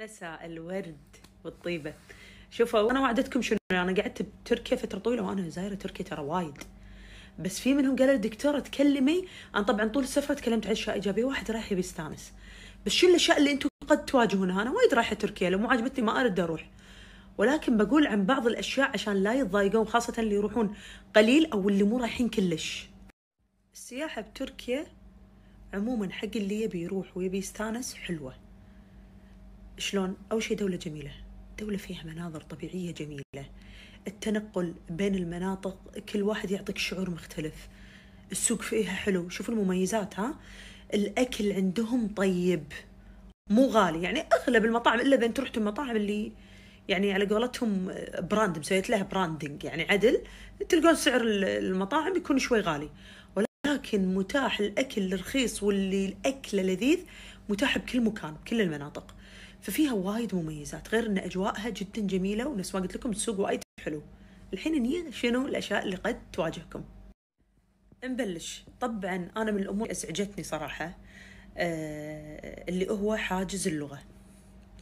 مساء الورد والطيبة شوفوا أنا وعدتكم شنو أنا قعدت بتركيا فترة طويلة وأنا زايرة تركيا ترى وايد بس في منهم قالوا دكتورة تكلمي أنا طبعا طول السفرة تكلمت عن أشياء إيجابية واحد رايح يبي يستانس بس شو الأشياء اللي أنتم قد تواجهونها أنا وايد رايحة تركيا لو مو عجبتني ما أرد أروح ولكن بقول عن بعض الأشياء عشان لا يتضايقون خاصة اللي يروحون قليل أو اللي مو رايحين كلش السياحة بتركيا عموما حق اللي يبي يروح ويبي يستانس حلوه شلون أول شيء دولة جميلة دولة فيها مناظر طبيعية جميلة التنقل بين المناطق كل واحد يعطيك شعور مختلف السوق فيها حلو شوفوا المميزات ها الأكل عندهم طيب مو غالي يعني أغلب المطاعم إلا إذا أنت رحتوا المطاعم اللي يعني على قولتهم براند مسويت لها براندنج يعني عدل تلقون سعر المطاعم يكون شوي غالي ولكن متاح الأكل الرخيص واللي الأكل لذيذ متاح بكل مكان بكل المناطق ففيها وايد مميزات غير ان اجواءها جدا جميله ونفس ما قلت لكم السوق وايد حلو الحين هي شنو الاشياء اللي قد تواجهكم نبلش طبعا انا من الامور اللي ازعجتني صراحه آه اللي هو حاجز اللغه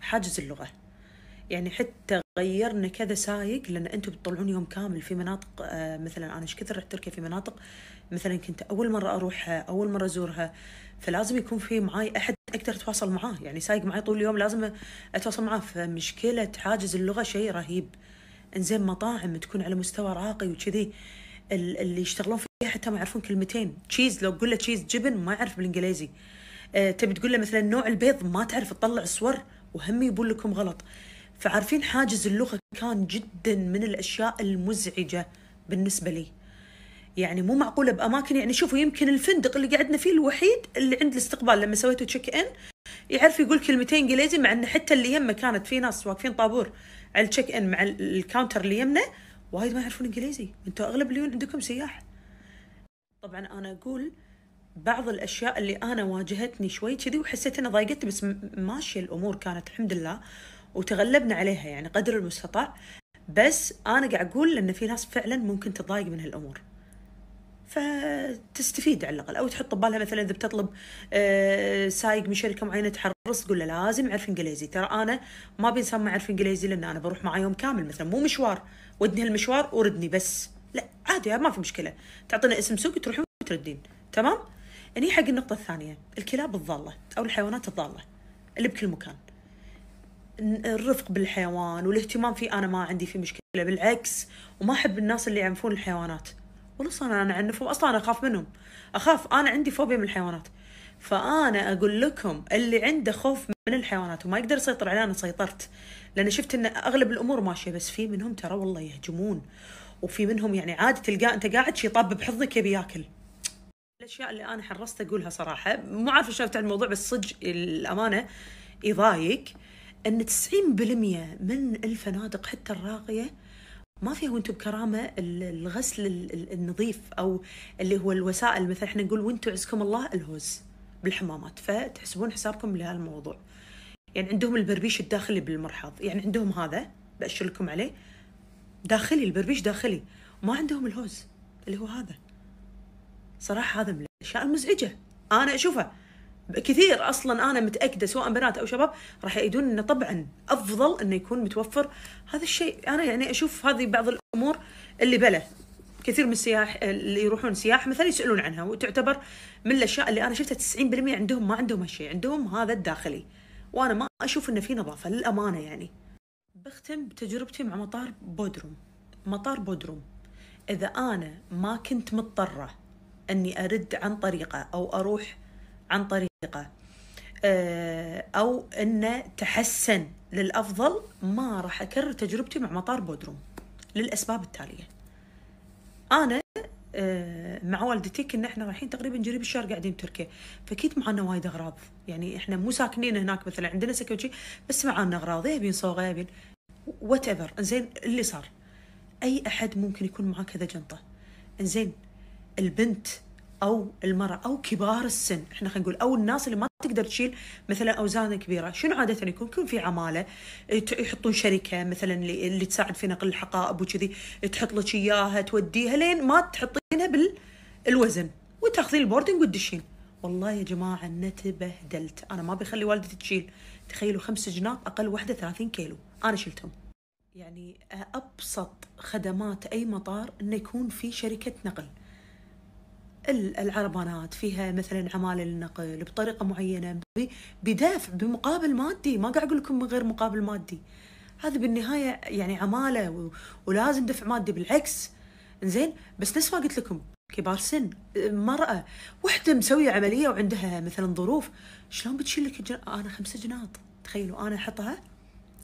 حاجز اللغه يعني حتى غيرنا كذا سايق لان انتم بتطلعون يوم كامل في مناطق آه مثلا انا ايش كثر رحت تركيا في مناطق مثلا كنت اول مره اروحها اول مره ازورها فلازم يكون في معاي احد اقدر اتواصل معاه يعني سايق معي طول اليوم لازم اتواصل معاه فمشكله حاجز اللغه شيء رهيب انزين مطاعم تكون على مستوى راقي وكذي اللي يشتغلون فيها حتى ما يعرفون كلمتين تشيز لو تقول له تشيز جبن ما يعرف بالانجليزي أه تبي تقول له مثلا نوع البيض ما تعرف تطلع صور وهم يبون لكم غلط فعارفين حاجز اللغه كان جدا من الاشياء المزعجه بالنسبه لي يعني مو معقوله باماكن يعني شوفوا يمكن الفندق اللي قعدنا فيه الوحيد اللي عند الاستقبال لما سويته تشيك ان يعرف يقول كلمتين انجليزي مع ان حتى اللي يمه كانت في ناس واقفين طابور على التشيك ان مع الكاونتر اللي يمنا وايد ما يعرفون انجليزي انتم اغلب اللي عندكم سياح طبعا انا اقول بعض الاشياء اللي انا واجهتني شوي كذي وحسيت انها ضايقتني بس ماشيه الامور كانت الحمد لله وتغلبنا عليها يعني قدر المستطاع بس انا قاعد اقول ان في ناس فعلا ممكن تضايق من هالامور فتستفيد على الاقل او تحط ببالها مثلا اذا بتطلب آه، سايق من شركه معينه تحرص تقول له لازم يعرف انجليزي ترى انا ما ابي انسان ما يعرف انجليزي لان انا بروح معاه يوم كامل مثلا مو مشوار ودني هالمشوار وردني بس لا عادي ما في مشكله تعطينا اسم سوق تروحين وتردين تمام هني حق النقطه الثانيه الكلاب الضاله او الحيوانات الضاله اللي بكل مكان الرفق بالحيوان والاهتمام فيه انا ما عندي فيه مشكله بالعكس وما احب الناس اللي يعنفون الحيوانات والله اصلا انا اعنفهم اصلا انا اخاف منهم اخاف انا عندي فوبيا من الحيوانات فانا اقول لكم اللي عنده خوف من الحيوانات وما يقدر يسيطر عليها انا سيطرت لان شفت ان اغلب الامور ماشيه بس في منهم ترى والله يهجمون وفي منهم يعني عادي تلقاه انت قاعد شي طاب بحظك يبي ياكل الاشياء اللي انا حرصت اقولها صراحه مو عارفه شفت عن الموضوع بس صدق الامانه يضايق ان 90% من الفنادق حتى الراقيه ما فيها وانتم بكرامه الغسل النظيف او اللي هو الوسائل مثلا احنا نقول وانتم عزكم الله الهوز بالحمامات فتحسبون حسابكم لهالموضوع يعني عندهم البربيش الداخلي بالمرحاض يعني عندهم هذا بأشر لكم عليه داخلي البربيش داخلي ما عندهم الهوز اللي هو هذا صراحة هذا من الأشياء المزعجة أنا أشوفه كثير اصلا انا متاكده سواء بنات او شباب راح يعيدون انه طبعا افضل انه يكون متوفر هذا الشيء انا يعني اشوف هذه بعض الامور اللي بلا كثير من السياح اللي يروحون سياحه مثلا يسالون عنها وتعتبر من الاشياء اللي انا شفتها 90% عندهم ما عندهم هالشيء عندهم هذا الداخلي وانا ما اشوف انه في نظافه للامانه يعني بختم بتجربتي مع مطار بودروم مطار بودروم اذا انا ما كنت مضطره اني ارد عن طريقه او اروح عن طريقه آه، او انه تحسن للافضل ما راح اكرر تجربتي مع مطار بودروم للاسباب التاليه انا آه، مع والدتي كنا احنا رايحين تقريبا جريب الشهر قاعدين بتركيا فكيت معنا وايد اغراض يعني احنا مو ساكنين هناك مثلا عندنا سكن شيء بس معنا اغراض يبين صوغه يبين وات ايفر زين اللي صار اي احد ممكن يكون معاه كذا جنطه زين البنت او المراه او كبار السن احنا خلينا نقول او الناس اللي ما تقدر تشيل مثلا اوزان كبيره شنو عاده يكون يكون في عماله يحطون شركه مثلا اللي تساعد في نقل الحقائب وكذي تحط لك اياها توديها لين ما تحطينها بالوزن وتاخذين البوردنج وتدشين والله يا جماعه النت بهدلت انا ما بخلي والدتي تشيل تخيلوا خمس جناط اقل وحده 30 كيلو انا شلتهم يعني ابسط خدمات اي مطار انه يكون في شركه نقل العربانات فيها مثلا عماله للنقل بطريقه معينه بدافع بمقابل مادي ما قاعد اقول لكم من غير مقابل مادي هذا بالنهايه يعني عماله ولازم دفع مادي بالعكس زين بس نفس ما قلت لكم كبار سن مرأة وحدة مسوية عملية وعندها مثلا ظروف شلون بتشيل لك جن... أنا خمسة جناط تخيلوا أنا أحطها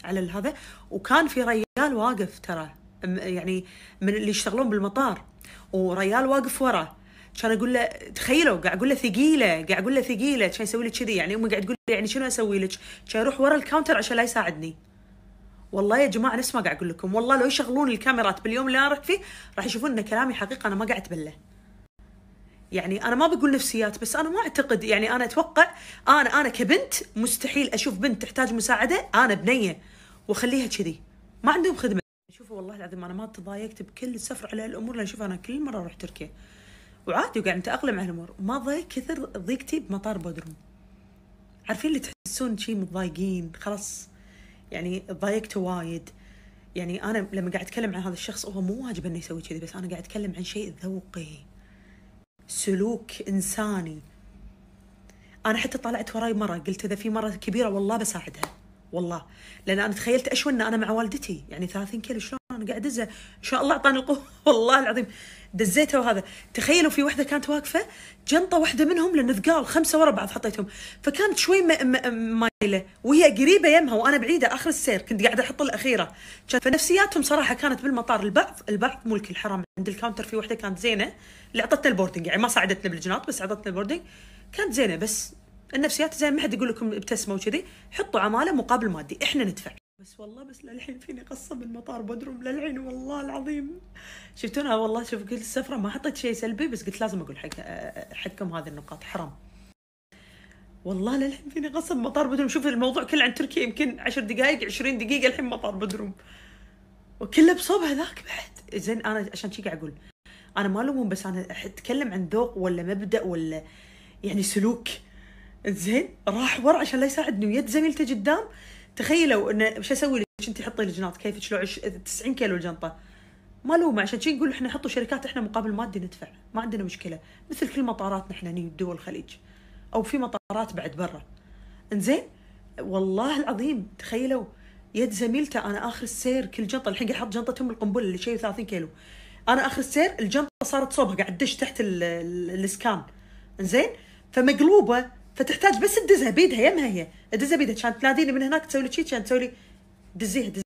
على هذا وكان في ريال واقف ترى يعني من اللي يشتغلون بالمطار وريال واقف وراه كان اقول له تخيلوا قاعد اقول له ثقيله قاعد اقول له ثقيله كان يسوي لي كذي يعني امي قاعد تقول لي يعني شنو اسوي لك؟ كان يروح ورا الكاونتر عشان لا يساعدني والله يا جماعه نفس ما قاعد اقول لكم والله لو يشغلون الكاميرات باليوم اللي انا رحت فيه راح يشوفون ان كلامي حقيقه انا ما قاعد بله يعني انا ما بقول نفسيات بس انا ما اعتقد يعني انا اتوقع انا انا كبنت مستحيل اشوف بنت تحتاج مساعده انا بنيه واخليها كذي ما عندهم خدمه شوفوا والله العظيم انا ما تضايقت بكل السفر على الامور لان شوف انا كل مره اروح تركيا وعادي وقاعد اتاقلم على الامور ما ضايق كثر ضيقتي بمطار بودروم عارفين اللي تحسون شي متضايقين خلاص يعني ضايقت وايد يعني انا لما قاعد اتكلم عن هذا الشخص هو مو واجب انه يسوي كذي بس انا قاعد اتكلم عن شيء ذوقي سلوك انساني انا حتى طلعت وراي مره قلت اذا في مره كبيره والله بساعدها والله لان انا تخيلت اشوى ان انا مع والدتي يعني 30 كيلو شلون قاعد ادزه ان شاء الله اعطاني القوه والله العظيم دزيتها وهذا تخيلوا في وحده كانت واقفه جنطه واحده منهم لان ثقال خمسه ورا بعض حطيتهم فكانت شوي مايله وهي قريبه يمها وانا بعيده اخر السير كنت قاعده احط الاخيره فنفسياتهم صراحه كانت بالمطار البعض البعض ملك الحرام عند الكاونتر في وحده كانت زينه اللي اعطتنا البوردنج يعني ما ساعدتنا بالجنات بس اعطتنا البوردنج كانت زينه بس النفسيات زين ما حد يقول لكم ابتسموا وكذي حطوا عماله مقابل مادي احنا ندفع بس والله بس للحين فيني قصة من مطار بدروم للحين والله العظيم شفتونها والله شوف كل السفرة ما حطيت شيء سلبي بس قلت لازم أقول حق حقكم هذه النقاط حرام والله للحين فيني قصة من مطار بدروم شوف الموضوع كله عن تركيا يمكن عشر دقائق عشرين دقيقة الحين مطار بدروم وكله بصوب هذاك بعد زين أنا عشان شي قاعد أقول أنا ما ألومهم بس أنا أتكلم عن ذوق ولا مبدأ ولا يعني سلوك زين راح ورا عشان لا يساعدني ويد زميلته قدام تخيلوا انه ايش اسوي لك انت حطي الجنط كيف لو 90 كيلو الجنطه ما لومه عشان شي نقول احنا نحط شركات احنا مقابل مادي ندفع ما عندنا مشكله مثل كل مطاراتنا احنا ني بدول الخليج او في مطارات بعد برا انزين والله العظيم تخيلوا يد زميلته انا اخر السير كل جنطه الحين قاعد احط جنطتهم القنبله اللي شيء 30 كيلو انا اخر السير الجنطه صارت صوبها قاعد تدش تحت الاسكان انزين فمقلوبه فتحتاج بس تدزها بيدها يمها هي تدزها بيدها كانت تناديني من هناك تسوي لي شي كانت تسوي لي دزيها دزيها